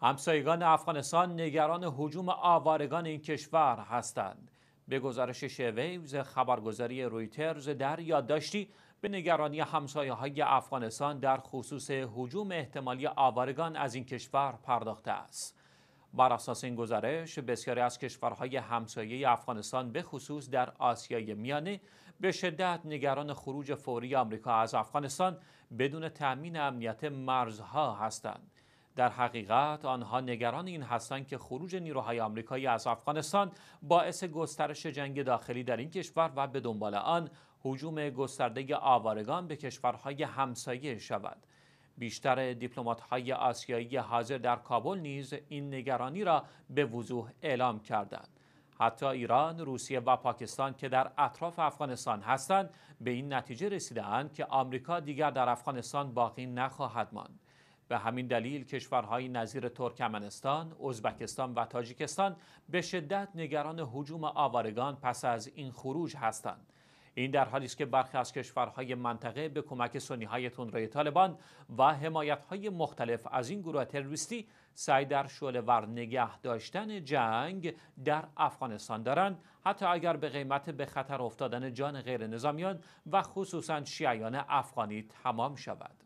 همسایگان افغانستان نگران حجوم آوارگان این کشور هستند. به گزارش شویوز خبرگزاری رویترز در یادداشتی به نگرانی همسایه های افغانستان در خصوص حجوم احتمالی آوارگان از این کشور پرداخته است. بر اساس این گزارش بسیاری از کشورهای همسایه افغانستان به خصوص در آسیای میانه به شدت نگران خروج فوری آمریکا از افغانستان بدون تأمین امنیت مرزها هستند. در حقیقت آنها نگران این هستند که خروج نیروهای آمریکایی از افغانستان باعث گسترش جنگ داخلی در این کشور و به دنبال آن حجوم گسترده آوارگان به کشورهای همسایه شود بیشتر دیپلمات‌های آسیایی حاضر در کابل نیز این نگرانی را به وضوح اعلام کردند حتی ایران، روسیه و پاکستان که در اطراف افغانستان هستند به این نتیجه رسیدهاند که آمریکا دیگر در افغانستان باقی نخواهد ماند به همین دلیل کشورهای نظیر ترکمنستان، ازبکستان و تاجیکستان به شدت نگران حجوم آوارگان پس از این خروج هستند. این در حالی است که برخی از کشورهای منطقه به کمک سنیهای تندروی طالبان و حمایتهای مختلف از این گروه تروریستی سعی در شعله ور نگه داشتن جنگ در افغانستان دارند حتی اگر به قیمت به خطر افتادن جان غیر نظامیان و خصوصا شیعیان افغانی تمام شود